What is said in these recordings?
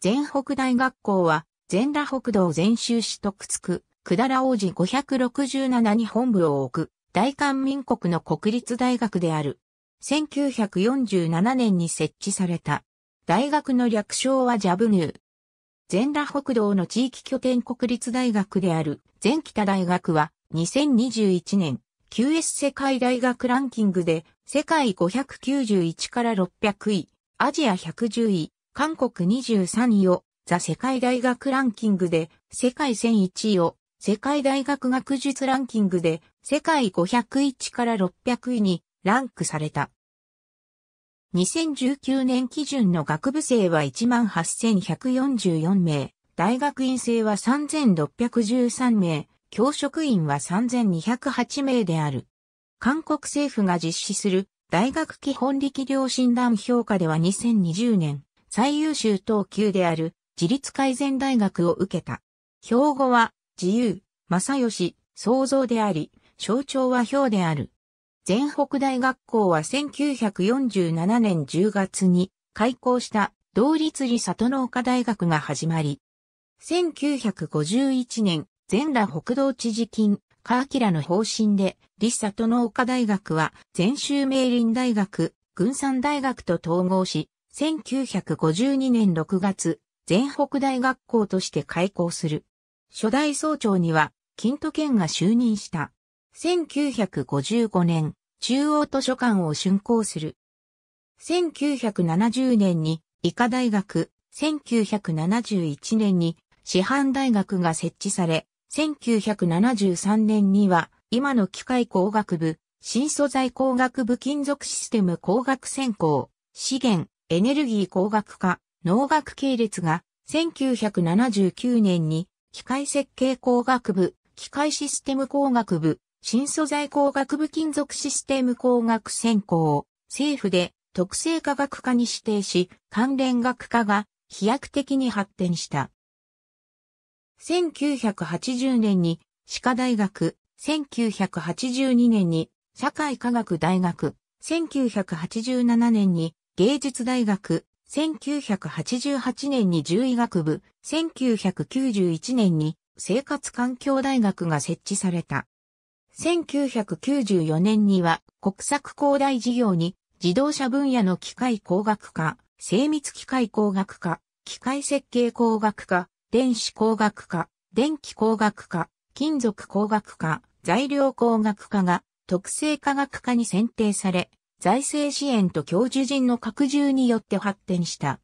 全北大学校は、全羅北道全州市徳津区、だら王子567に本部を置く、大韓民国の国立大学である。1947年に設置された。大学の略称はジャブニュー。全羅北道の地域拠点国立大学である全北大学は2021年 QS 世界大学ランキングで世界591から600位、アジア110位、韓国23位をザ世界大学ランキングで世界1001位を世界大学学術ランキングで世界501から600位にランクされた。2019年基準の学部生は18,144名、大学院生は3,613名、教職員は3,208名である。韓国政府が実施する大学基本力量診断評価では2020年最優秀等級である自立改善大学を受けた。標語は自由、正義、創造であり、象徴は表である。全北大学校は1947年10月に開校した同立理里農家大学が始まり、1951年全羅北道知事金、カーキラの方針で、理里農家大学は全州明林大学、軍山大学と統合し、1952年6月、全北大学校として開校する。初代総長には、金都県が就任した。1955年、中央図書館を竣工する。1970年に医科大学、1971年に師範大学が設置され、1973年には今の機械工学部、新素材工学部金属システム工学専攻、資源、エネルギー工学科、農学系列が、1979年に、機械設計工学部、機械システム工学部、新素材工学部金属システム工学専攻を、政府で特性科学科に指定し、関連学科が飛躍的に発展した。1980年に歯科大学、1982年に社会科学大学、1987年に芸術大学、1988年に獣医学部、1991年に生活環境大学が設置された。1994年には国策工大事業に自動車分野の機械工学科、精密機械工学科、機械設計工学科、電子工学科、電気工学科、金属工学科、材料工学科が特性科学科に選定され、財政支援と教授陣の拡充によって発展した。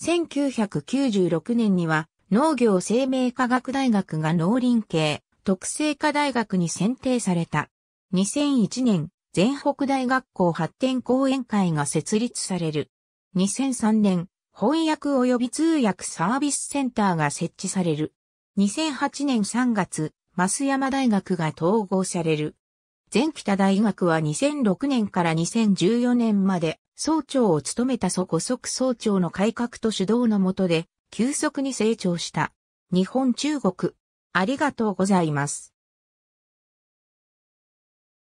1996年には農業生命科学大学が農林系特性科大学に選定された。2001年、全北大学校発展講演会が設立される。2003年、翻訳及び通訳サービスセンターが設置される。2008年3月、増山大学が統合される。全北大学は2006年から2014年まで総長を務めた祖古即総長の改革と主導のもとで急速に成長した。日本中国。ありがとうございます。